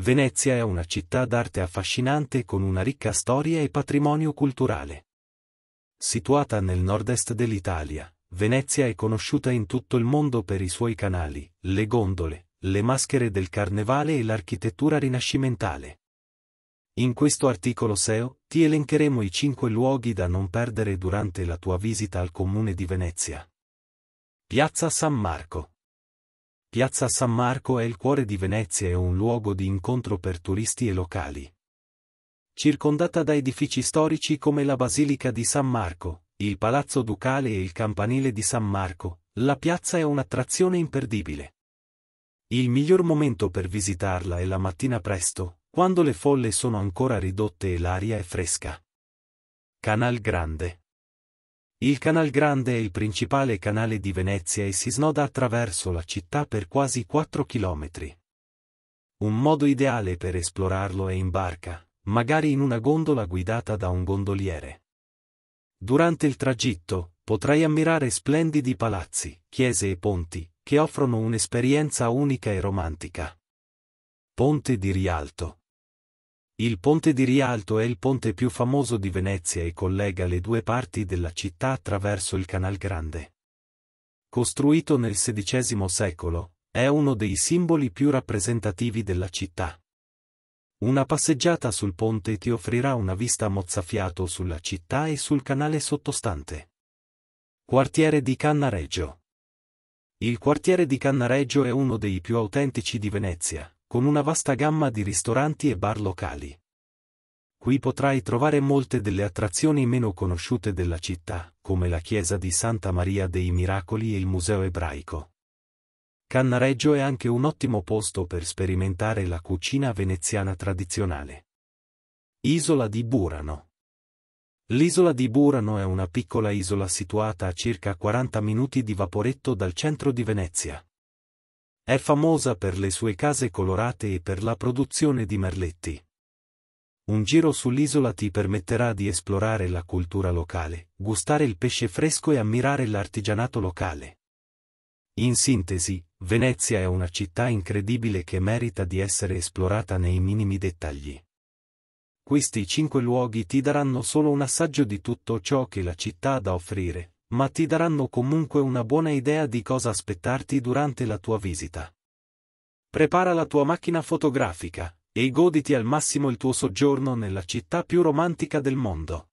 Venezia è una città d'arte affascinante con una ricca storia e patrimonio culturale. Situata nel nord-est dell'Italia, Venezia è conosciuta in tutto il mondo per i suoi canali, le gondole, le maschere del carnevale e l'architettura rinascimentale. In questo articolo SEO ti elencheremo i 5 luoghi da non perdere durante la tua visita al comune di Venezia. Piazza San Marco Piazza San Marco è il cuore di Venezia e un luogo di incontro per turisti e locali. Circondata da edifici storici come la Basilica di San Marco, il Palazzo Ducale e il Campanile di San Marco, la piazza è un'attrazione imperdibile. Il miglior momento per visitarla è la mattina presto, quando le folle sono ancora ridotte e l'aria è fresca. Canal Grande il Canal Grande è il principale canale di Venezia e si snoda attraverso la città per quasi 4 chilometri. Un modo ideale per esplorarlo è in barca, magari in una gondola guidata da un gondoliere. Durante il tragitto, potrai ammirare splendidi palazzi, chiese e ponti, che offrono un'esperienza unica e romantica. Ponte di Rialto il ponte di Rialto è il ponte più famoso di Venezia e collega le due parti della città attraverso il Canal Grande. Costruito nel XVI secolo, è uno dei simboli più rappresentativi della città. Una passeggiata sul ponte ti offrirà una vista a mozzafiato sulla città e sul canale sottostante. Quartiere di Cannareggio Il quartiere di Cannareggio è uno dei più autentici di Venezia, con una vasta gamma di ristoranti e bar locali. Qui potrai trovare molte delle attrazioni meno conosciute della città, come la chiesa di Santa Maria dei Miracoli e il museo ebraico. Cannareggio è anche un ottimo posto per sperimentare la cucina veneziana tradizionale. Isola di Burano L'isola di Burano è una piccola isola situata a circa 40 minuti di vaporetto dal centro di Venezia. È famosa per le sue case colorate e per la produzione di merletti. Un giro sull'isola ti permetterà di esplorare la cultura locale, gustare il pesce fresco e ammirare l'artigianato locale. In sintesi, Venezia è una città incredibile che merita di essere esplorata nei minimi dettagli. Questi cinque luoghi ti daranno solo un assaggio di tutto ciò che la città ha da offrire, ma ti daranno comunque una buona idea di cosa aspettarti durante la tua visita. Prepara la tua macchina fotografica e goditi al massimo il tuo soggiorno nella città più romantica del mondo.